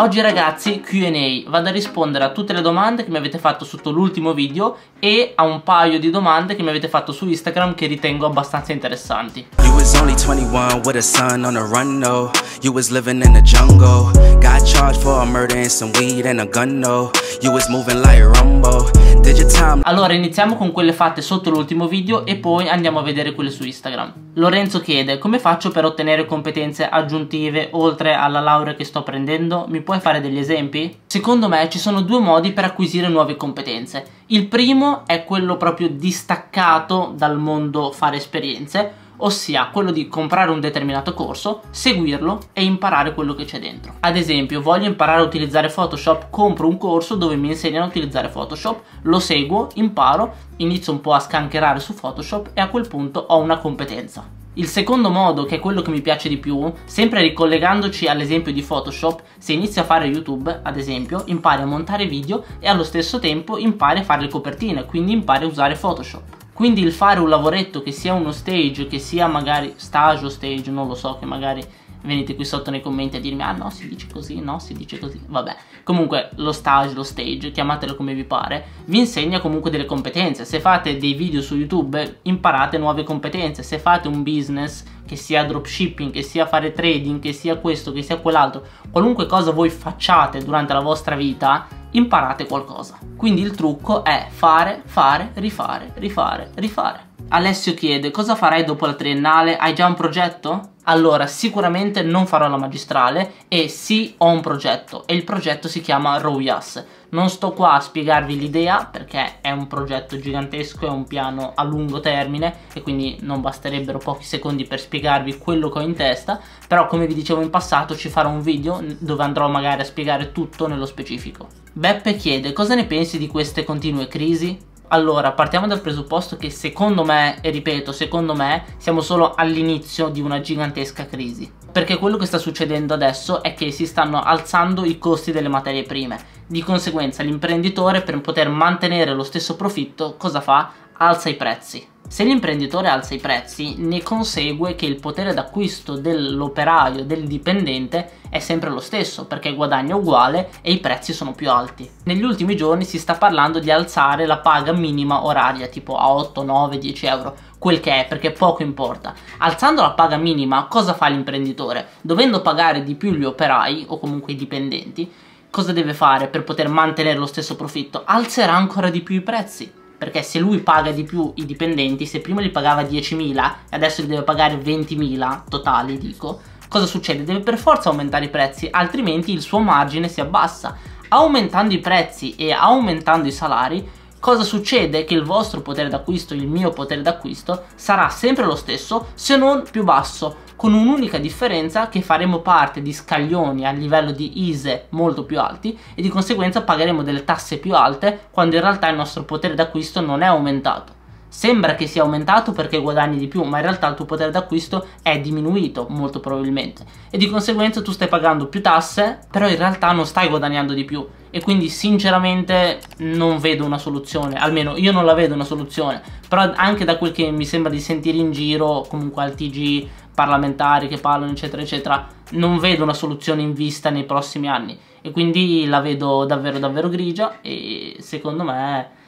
Oggi ragazzi Q&A, vado a rispondere a tutte le domande che mi avete fatto sotto l'ultimo video e a un paio di domande che mi avete fatto su Instagram che ritengo abbastanza interessanti was only 21 with a son on the run, no. You was living in the jungle. Got charged for a murder and some weed and a gun, no. You was moving like Rumbo. Digital. Allora iniziamo con quelle fatte sotto l'ultimo video e poi andiamo a vedere quelle su Instagram. Lorenzo chiede come faccio per ottenere competenze aggiuntive oltre alla laurea che sto prendendo? Mi puoi fare degli esempi? Secondo me ci sono due modi per acquisire nuove competenze. Il primo è quello proprio distaccato dal mondo fare esperienze ossia quello di comprare un determinato corso, seguirlo e imparare quello che c'è dentro. Ad esempio, voglio imparare a utilizzare Photoshop, compro un corso dove mi insegnano a utilizzare Photoshop, lo seguo, imparo, inizio un po' a scancherare su Photoshop e a quel punto ho una competenza. Il secondo modo, che è quello che mi piace di più, sempre ricollegandoci all'esempio di Photoshop, se inizi a fare YouTube, ad esempio, impari a montare video e allo stesso tempo impari a fare le copertine, quindi impari a usare Photoshop. Quindi il fare un lavoretto che sia uno stage, che sia magari stage o stage, non lo so, che magari venite qui sotto nei commenti a dirmi ah no si dice così, no si dice così, vabbè. Comunque lo stage, lo stage, chiamatelo come vi pare, vi insegna comunque delle competenze. Se fate dei video su YouTube imparate nuove competenze, se fate un business che sia dropshipping, che sia fare trading, che sia questo, che sia quell'altro, qualunque cosa voi facciate durante la vostra vita, imparate qualcosa. Quindi il trucco è fare, fare, rifare, rifare, rifare. Alessio chiede cosa farai dopo la triennale? Hai già un progetto? allora sicuramente non farò la magistrale e sì ho un progetto e il progetto si chiama Royas. Non sto qua a spiegarvi l'idea perché è un progetto gigantesco, è un piano a lungo termine e quindi non basterebbero pochi secondi per spiegarvi quello che ho in testa, però come vi dicevo in passato ci farò un video dove andrò magari a spiegare tutto nello specifico. Beppe chiede cosa ne pensi di queste continue crisi? Allora, partiamo dal presupposto che secondo me, e ripeto, secondo me, siamo solo all'inizio di una gigantesca crisi. Perché quello che sta succedendo adesso è che si stanno alzando i costi delle materie prime. Di conseguenza l'imprenditore per poter mantenere lo stesso profitto cosa fa? Alza i prezzi. Se l'imprenditore alza i prezzi, ne consegue che il potere d'acquisto dell'operaio, del dipendente, è sempre lo stesso, perché guadagna uguale e i prezzi sono più alti. Negli ultimi giorni si sta parlando di alzare la paga minima oraria, tipo a 8, 9, 10 euro, quel che è, perché poco importa. Alzando la paga minima, cosa fa l'imprenditore? Dovendo pagare di più gli operai, o comunque i dipendenti, cosa deve fare per poter mantenere lo stesso profitto? Alzerà ancora di più i prezzi perché se lui paga di più i dipendenti, se prima li pagava 10.000 e adesso li deve pagare 20.000 totali, dico, cosa succede? Deve per forza aumentare i prezzi, altrimenti il suo margine si abbassa. Aumentando i prezzi e aumentando i salari, cosa succede? Che il vostro potere d'acquisto, il mio potere d'acquisto, sarà sempre lo stesso, se non più basso con un'unica differenza che faremo parte di scaglioni a livello di ISE molto più alti e di conseguenza pagheremo delle tasse più alte quando in realtà il nostro potere d'acquisto non è aumentato. Sembra che sia aumentato perché guadagni di più, ma in realtà il tuo potere d'acquisto è diminuito molto probabilmente e di conseguenza tu stai pagando più tasse, però in realtà non stai guadagnando di più e quindi sinceramente non vedo una soluzione, almeno io non la vedo una soluzione, però anche da quel che mi sembra di sentire in giro, comunque al TG parlamentari che parlano eccetera eccetera non vedo una soluzione in vista nei prossimi anni e quindi la vedo davvero davvero grigia e secondo me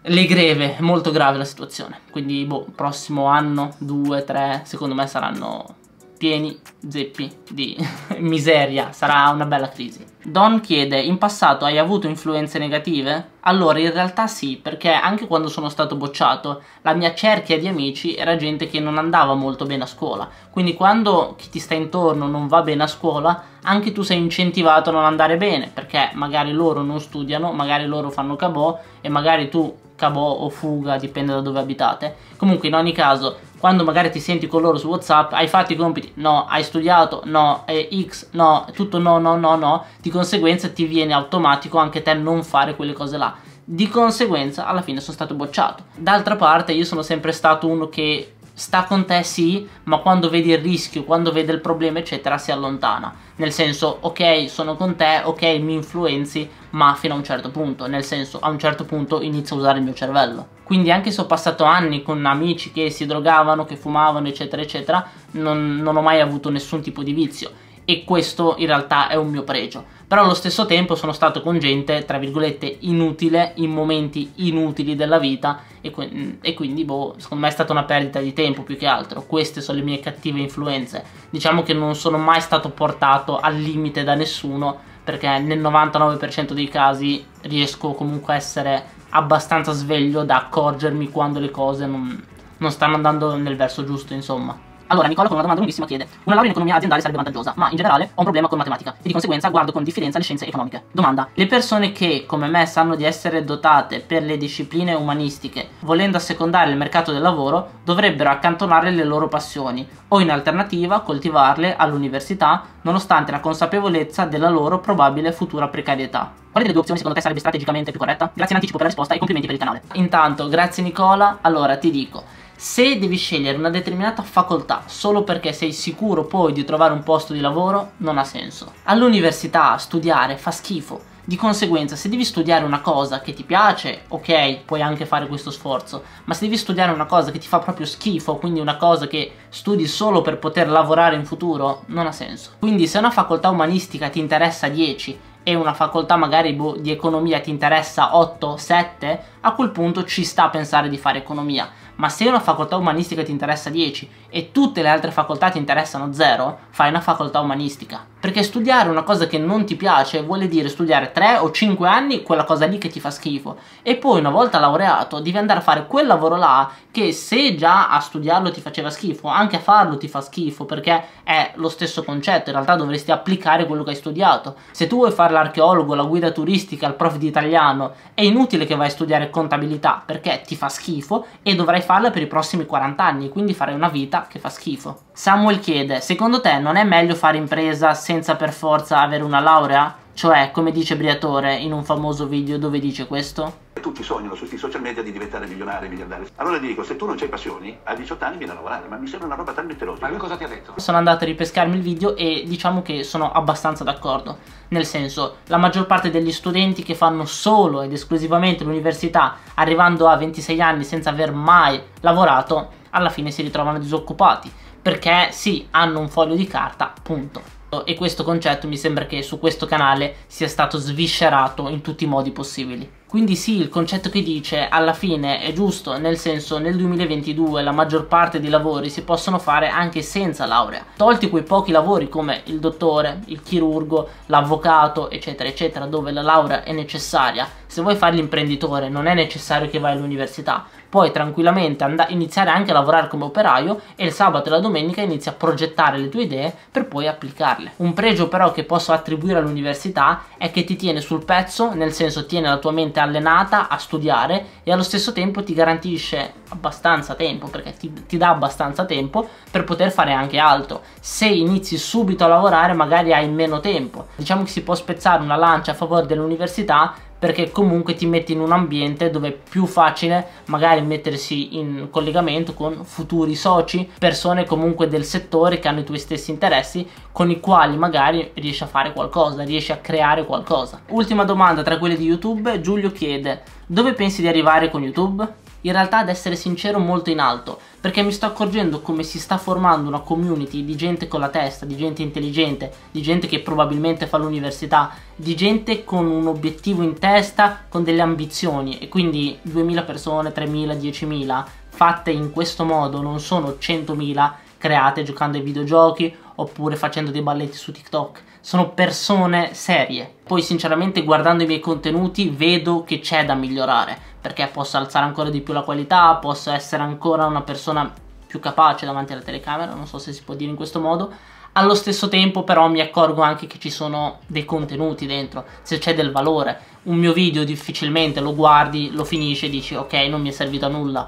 le greve, molto grave la situazione quindi boh, prossimo anno, due, tre, secondo me saranno pieni zeppi di miseria sarà una bella crisi Don chiede, in passato hai avuto influenze negative? Allora, in realtà sì, perché anche quando sono stato bocciato, la mia cerchia di amici era gente che non andava molto bene a scuola. Quindi quando chi ti sta intorno non va bene a scuola, anche tu sei incentivato a non andare bene, perché magari loro non studiano, magari loro fanno cabò e magari tu cabò o fuga, dipende da dove abitate. Comunque in ogni caso, quando magari ti senti con loro su WhatsApp, hai fatto i compiti? No, hai studiato? No, è X? No, tutto no, no, no, no, ti conseguenza ti viene automatico anche te non fare quelle cose là di conseguenza alla fine sono stato bocciato d'altra parte io sono sempre stato uno che sta con te sì, ma quando vedi il rischio, quando vede il problema, eccetera, si allontana. Nel senso, ok, sono con te, ok, mi influenzi, ma fino a un certo punto, nel senso, a un certo punto inizio a usare il mio cervello. Quindi anche se ho passato anni con amici che si drogavano, che fumavano, eccetera, eccetera, non, non ho mai avuto nessun tipo di vizio e questo in realtà è un mio pregio. Però allo stesso tempo sono stato con gente, tra virgolette, inutile in momenti inutili della vita e, que e, quindi, boh, secondo me è stata una perdita di tempo più che altro. Queste sono le mie cattive influenze. Diciamo che non sono mai stato portato al limite da nessuno perché nel 99% dei casi riesco comunque a essere abbastanza sveglio da accorgermi quando le cose non, non stanno andando nel verso giusto, insomma. Allora, Nicola con una domanda lunghissima chiede: Una laurea in economia aziendale sarebbe vantaggiosa, ma in generale ho un problema con matematica e di conseguenza guardo con diffidenza le scienze economiche. Domanda: Le persone che, come me, sanno di essere dotate per le discipline umanistiche, volendo assecondare il mercato del lavoro, dovrebbero accantonare le loro passioni o in alternativa coltivarle all'università, nonostante la consapevolezza della loro probabile futura precarietà. Quale delle due opzioni secondo te sarebbe strategicamente più corretta? Grazie in anticipo per la risposta e complimenti per il canale. Intanto, grazie Nicola. Allora, ti dico se devi scegliere una determinata facoltà solo perché sei sicuro poi di trovare un posto di lavoro, non ha senso. All'università studiare fa schifo. Di conseguenza, se devi studiare una cosa che ti piace, ok, puoi anche fare questo sforzo, ma se devi studiare una cosa che ti fa proprio schifo, quindi una cosa che studi solo per poter lavorare in futuro, non ha senso. Quindi se una facoltà umanistica ti interessa 10 e una facoltà magari boh, di economia ti interessa 8, 7, a quel punto ci sta a pensare di fare economia. Ma se una facoltà umanistica ti interessa 10 e tutte le altre facoltà ti interessano 0, fai una facoltà umanistica. Perché studiare una cosa che non ti piace vuole dire studiare 3 o 5 anni quella cosa lì che ti fa schifo e poi una volta laureato devi andare a fare quel lavoro là che se già a studiarlo ti faceva schifo, anche a farlo ti fa schifo perché è lo stesso concetto, in realtà dovresti applicare quello che hai studiato. Se tu vuoi fare l'archeologo, la guida turistica, il prof di italiano, è inutile che vai a studiare contabilità perché ti fa schifo e dovrai farla per i prossimi 40 anni, quindi farai una vita che fa schifo. Samuel chiede, secondo te non è meglio fare impresa senza per forza avere una laurea? Cioè, come dice Briatore in un famoso video dove dice questo? tutti sognano sui social media di diventare milionari, miliardari. Allora gli dico, se tu non hai passioni, a 18 anni vieni a lavorare, ma mi sembra una roba talmente logica. Ma lui cosa ti ha detto? Sono andato a ripescarmi il video e diciamo che sono abbastanza d'accordo. Nel senso, la maggior parte degli studenti che fanno solo ed esclusivamente l'università, arrivando a 26 anni senza aver mai lavorato, alla fine si ritrovano disoccupati. Perché sì, hanno un foglio di carta, punto e questo concetto mi sembra che su questo canale sia stato sviscerato in tutti i modi possibili. Quindi sì, il concetto che dice alla fine è giusto, nel senso nel 2022 la maggior parte dei lavori si possono fare anche senza laurea. Tolti quei pochi lavori come il dottore, il chirurgo, l'avvocato, eccetera, eccetera, dove la laurea è necessaria, se vuoi fare l'imprenditore non è necessario che vai all'università, puoi tranquillamente and- iniziare anche a lavorare come operaio e il sabato e la domenica inizi a progettare le tue idee per poi applicarle. Un pregio però che posso attribuire all'università è che ti tiene sul pezzo, nel senso tiene la tua mente allenata a studiare e allo stesso tempo ti garantisce abbastanza tempo, perché ti, ti dà abbastanza tempo per poter fare anche altro. Se inizi subito a lavorare magari hai meno tempo. Diciamo che si può spezzare una lancia a favore dell'università perché comunque ti metti in un ambiente dove è più facile magari mettersi in collegamento con futuri soci, persone comunque del settore che hanno i tuoi stessi interessi, con i quali magari riesci a fare qualcosa, riesci a creare qualcosa. Ultima domanda tra quelle di YouTube, Giulio chiede dove pensi di arrivare con YouTube? in realtà ad essere sincero molto in alto, perché mi sto accorgendo come si sta formando una community di gente con la testa, di gente intelligente, di gente che probabilmente fa l'università, di gente con un obiettivo in testa, con delle ambizioni e quindi 2.000 persone, 3.000, 10.000 fatte in questo modo non sono 100.000 create giocando ai videogiochi oppure facendo dei balletti su TikTok. Sono persone serie. Poi sinceramente guardando i miei contenuti vedo che c'è da migliorare perché possa alzare ancora di più la qualità, possa essere ancora una persona più capace davanti alla telecamera, non so se si può dire in questo modo. Allo stesso tempo però mi accorgo anche che ci sono dei contenuti dentro, se c'è del valore. Un mio video difficilmente lo guardi, lo finisci e dici ok non mi è servito a nulla.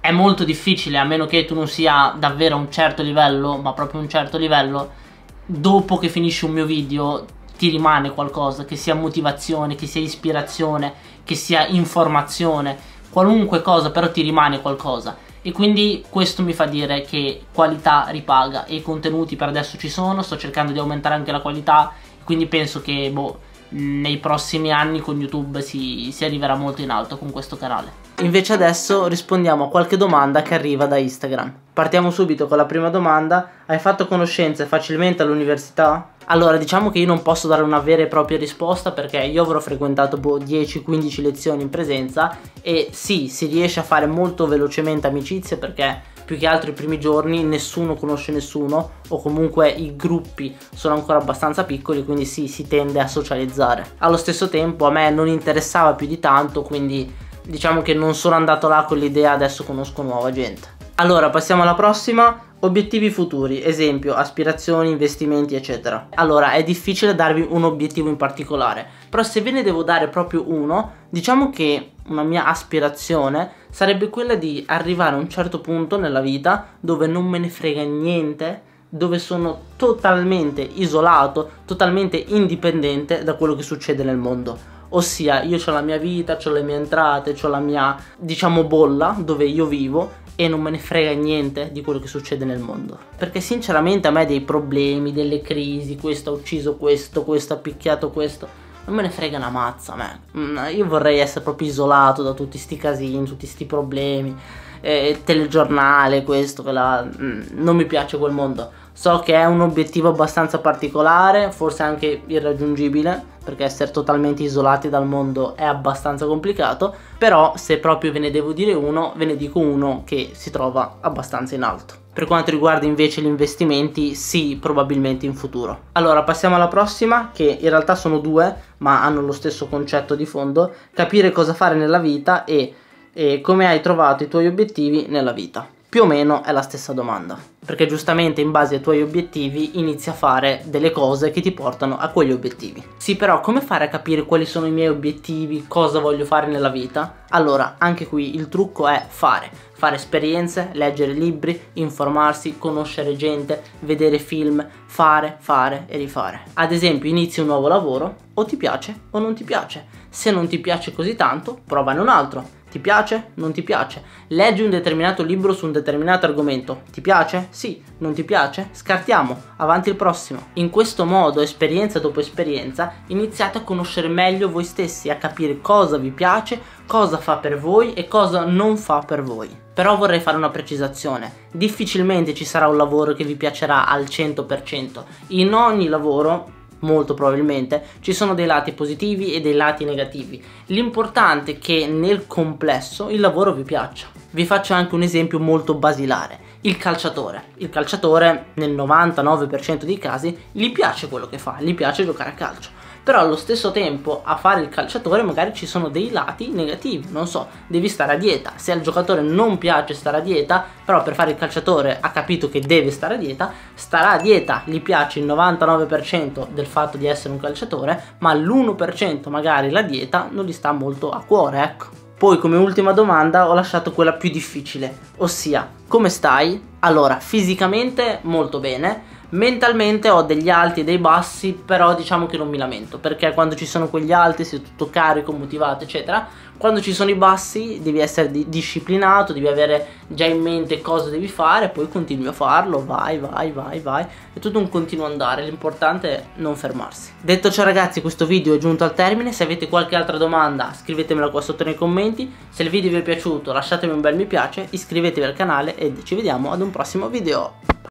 È molto difficile, a meno che tu non sia davvero a un certo livello, ma proprio un certo livello, dopo che finisci un mio video ti rimane qualcosa, che sia motivazione, che sia ispirazione, che sia informazione, qualunque cosa, però ti rimane qualcosa. E quindi questo mi fa dire che qualità ripaga e i contenuti per adesso ci sono, sto cercando di aumentare anche la qualità, quindi penso che boh, nei prossimi anni con YouTube si, si arriverà molto in alto con questo canale. Invece adesso rispondiamo a qualche domanda che arriva da Instagram. Partiamo subito con la prima domanda. Hai fatto conoscenze facilmente all'università? Allora, diciamo che io non posso dare una vera e propria risposta perché io avrò frequentato boh, 10-15 lezioni in presenza e sì, si riesce a fare molto velocemente amicizie perché più che altro i primi giorni nessuno conosce nessuno o comunque i gruppi sono ancora abbastanza piccoli quindi sì, si tende a socializzare. Allo stesso tempo a me non interessava più di tanto quindi diciamo che non sono andato là con l'idea adesso conosco nuova gente. Allora, passiamo alla prossima. Obiettivi futuri, esempio, aspirazioni, investimenti, eccetera. Allora, è difficile darvi un obiettivo in particolare, però se ve ne devo dare proprio uno, diciamo che una mia aspirazione sarebbe quella di arrivare a un certo punto nella vita dove non me ne frega niente, dove sono totalmente isolato, totalmente indipendente da quello che succede nel mondo ossia io ho la mia vita, ho le mie entrate, ho la mia diciamo bolla dove io vivo e non me ne frega niente di quello che succede nel mondo. Perché sinceramente a me dei problemi, delle crisi, questo ha ucciso questo, questo ha picchiato questo, non me ne frega una mazza me. Mm, io vorrei essere proprio isolato da tutti sti casini, tutti sti problemi, eh, telegiornale, questo, quella... Mm, non mi piace quel mondo So che è un obiettivo abbastanza particolare, forse anche irraggiungibile, perché essere totalmente isolati dal mondo è abbastanza complicato, però se proprio ve ne devo dire uno, ve ne dico uno che si trova abbastanza in alto. Per quanto riguarda invece gli investimenti, sì, probabilmente in futuro. Allora, passiamo alla prossima, che in realtà sono due, ma hanno lo stesso concetto di fondo, capire cosa fare nella vita e, e come hai trovato i tuoi obiettivi nella vita. Più o meno è la stessa domanda, perché giustamente in base ai tuoi obiettivi inizi a fare delle cose che ti portano a quegli obiettivi. Sì, però come fare a capire quali sono i miei obiettivi, cosa voglio fare nella vita? Allora, anche qui il trucco è fare, fare esperienze, leggere libri, informarsi, conoscere gente, vedere film, fare, fare e rifare. Ad esempio, inizi un nuovo lavoro, o ti piace o non ti piace. Se non ti piace così tanto, provane un altro. Ti piace? Non ti piace? Leggi un determinato libro su un determinato argomento. Ti piace? Sì. Non ti piace? Scartiamo. Avanti il prossimo. In questo modo, esperienza dopo esperienza, iniziate a conoscere meglio voi stessi, a capire cosa vi piace, cosa fa per voi e cosa non fa per voi. Però vorrei fare una precisazione. Difficilmente ci sarà un lavoro che vi piacerà al 100%. In ogni lavoro molto probabilmente, ci sono dei lati positivi e dei lati negativi. L'importante è che nel complesso il lavoro vi piaccia. Vi faccio anche un esempio molto basilare. Il calciatore. Il calciatore nel 99% dei casi gli piace quello che fa, gli piace giocare a calcio però allo stesso tempo a fare il calciatore magari ci sono dei lati negativi, non so, devi stare a dieta, se al giocatore non piace stare a dieta, però per fare il calciatore ha capito che deve stare a dieta, starà a dieta, gli piace il 99% del fatto di essere un calciatore, ma l'1% magari la dieta non gli sta molto a cuore, ecco. Poi come ultima domanda ho lasciato quella più difficile, ossia come stai? Allora, fisicamente molto bene, Mentalmente ho degli alti e dei bassi, però diciamo che non mi lamento, perché quando ci sono quegli alti sei tutto carico, motivato, eccetera. Quando ci sono i bassi devi essere di disciplinato, devi avere già in mente cosa devi fare, poi continui a farlo, vai, vai, vai, vai. È tutto un continuo andare, l'importante è non fermarsi. Detto ciò ragazzi, questo video è giunto al termine, se avete qualche altra domanda scrivetemela qua sotto nei commenti, se il video vi è piaciuto lasciatemi un bel mi piace, iscrivetevi al canale ed ci vediamo ad un prossimo video.